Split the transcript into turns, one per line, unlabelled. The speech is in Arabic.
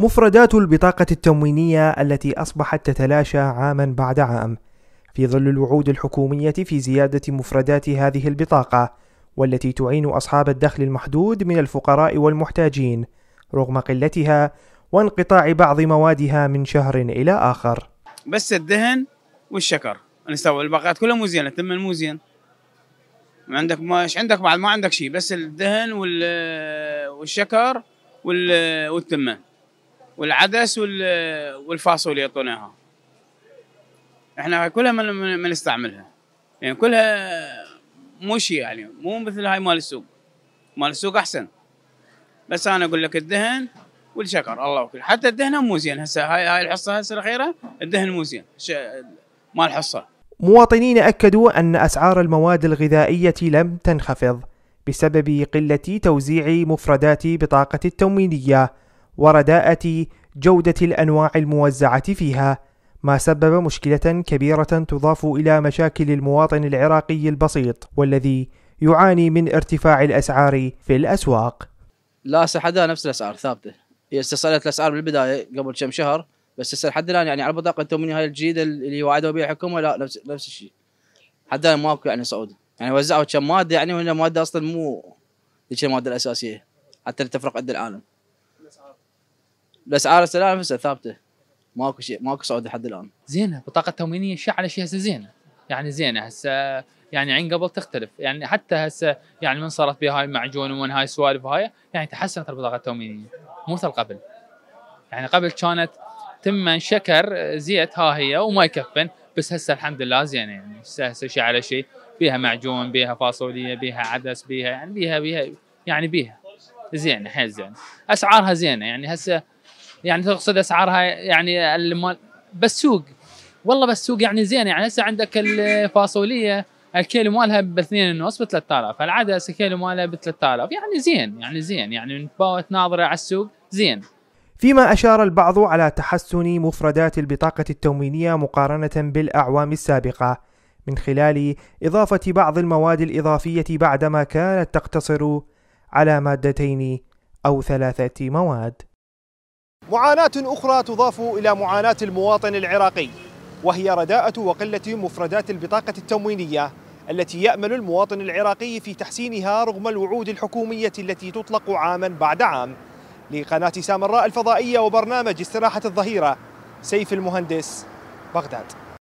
مفردات البطاقة التموينية التي أصبحت تتلاشى عاما بعد عام في ظل الوعود الحكومية في زيادة مفردات هذه البطاقة والتي تعين أصحاب الدخل المحدود من الفقراء والمحتاجين رغم قلتها وانقطاع بعض موادها من شهر إلى آخر
بس الدهن والشكر نسوي الباقيات كلها مو زينة تم مو زين عندك ايش عندك بعد ما عندك شيء بس الدهن والشكر والتمه والعدس والفاصوليا يعطونها احنا كلها ما نستعملها يعني كلها مو شيء يعني مو مثل هاي مال السوق مال السوق احسن بس انا اقول لك الدهن والشكر الله وكل حتى الدهن مو زين هسه هاي هاي الحصه هسه الاخيره الدهن مو زين مال حصه
مواطنين اكدوا ان اسعار المواد الغذائيه لم تنخفض بسبب قله توزيع مفردات بطاقه التموينيه ورداءة جودة الأنواع الموزعة فيها، ما سبب مشكلة كبيرة تضاف إلى مشاكل المواطن العراقي البسيط والذي يعاني من ارتفاع الأسعار في الأسواق.
لا حدا نفس الأسعار ثابتة، هي استسألت الأسعار بالبداية قبل كم شهر بس هسه لحد الآن يعني على البطاقة التموينية هاي الجديدة اللي وعدوا بها الحكومة لا نفس نفس الشيء. حتى الآن ماكو يعني صعود، يعني وزعوا كم مادة يعني وهنا مادة أصلا مو ذيك المادة الأساسية حتى تفرق عند العالم. الاسعار السلع نفسها ثابته ماكو شيء ماكو صعود لحد الان
زينه بطاقه تموينيه شيء على شيء هسه زينه يعني زينه هسه يعني عين قبل تختلف يعني حتى هسه يعني من صارت بهاي المعجون ومن هاي السوالف هاي يعني تحسنت البطاقه التموينيه مو مثل قبل يعني قبل كانت تم شكر زيت ها هي وما يكفن بس هسه الحمد لله زينه يعني هسه شيء على شيء بيها معجون بيها فاصوليه بيها عدس بيها يعني بيها بيها يعني بيها زينه حيل زينه اسعارها زينه يعني هسه يعني تقصد اسعارها يعني المال بالسوق والله بالسوق يعني زين يعني هسه عندك الفاصوليه الكيلو مالها ب 2.5 ب 3000 العدس الكيلو مالها ب 3000 يعني زين يعني زين يعني من ناظره على السوق زين
فيما أشار البعض على تحسن مفردات البطاقة التموينية مقارنة بالأعوام السابقة من خلال إضافة بعض المواد الإضافية بعدما كانت تقتصر على مادتين أو ثلاثة مواد معاناة أخرى تضاف إلى معاناة المواطن العراقي وهي رداءة وقلة مفردات البطاقة التموينية التي يأمل المواطن العراقي في تحسينها رغم الوعود الحكومية التي تطلق عاما بعد عام لقناة سامراء الفضائية وبرنامج استراحة الظهيرة سيف المهندس بغداد